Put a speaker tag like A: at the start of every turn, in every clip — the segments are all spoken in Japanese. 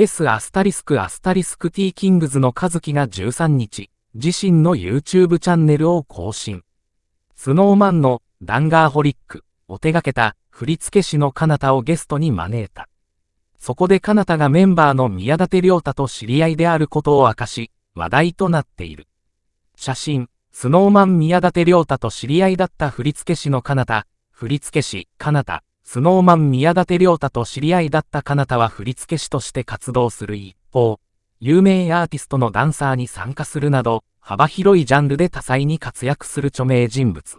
A: S アスタリスクアスタリスク T キングズの和樹が13日、自身の YouTube チャンネルを更新。スノーマンのダンガーホリックを手掛けた振付師のかなたをゲストに招いた。そこでかなたがメンバーの宮舘良太と知り合いであることを明かし、話題となっている。写真、スノーマン宮舘良太と知り合いだった振付師のかなた、振付師、かなたスノーマン宮舘良太と知り合いだった彼方は振付師として活動する一方、有名アーティストのダンサーに参加するなど、幅広いジャンルで多彩に活躍する著名人物。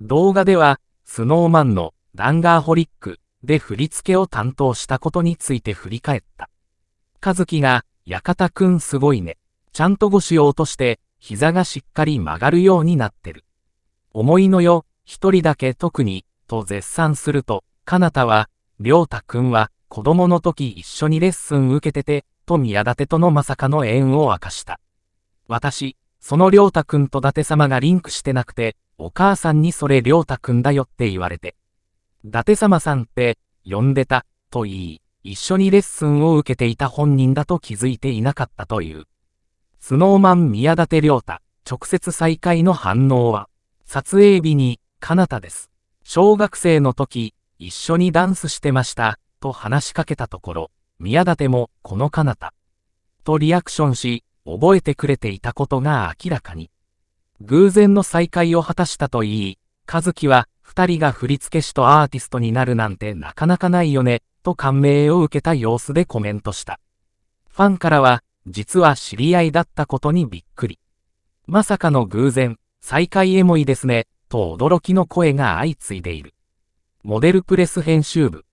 A: 動画では、スノーマンのダンガーホリックで振り付けを担当したことについて振り返った。和樹が、館かくんすごいね。ちゃんと腰を落として、膝がしっかり曲がるようになってる。思いのよ、一人だけ特にと絶賛すると、かなたは、りょうたくんは、子供の時一緒にレッスン受けてて、と宮舘とのまさかの縁を明かした。私、そのりょうたくんと伊達様がリンクしてなくて、お母さんにそれりょうたくんだよって言われて。伊達様さんって、呼んでた、と言い、一緒にレッスンを受けていた本人だと気づいていなかったという。スノーマン宮舘う太、直接再会の反応は、撮影日に、かなたです。小学生の時、一緒にダンスしてました、と話しかけたところ、宮舘も、この彼方。とリアクションし、覚えてくれていたことが明らかに。偶然の再会を果たしたといい、和樹は、二人が振付師とアーティストになるなんてなかなかないよね、と感銘を受けた様子でコメントした。ファンからは、実は知り合いだったことにびっくり。まさかの偶然、再会エモいですね、と驚きの声が相次いでいる。モデルプレス編集部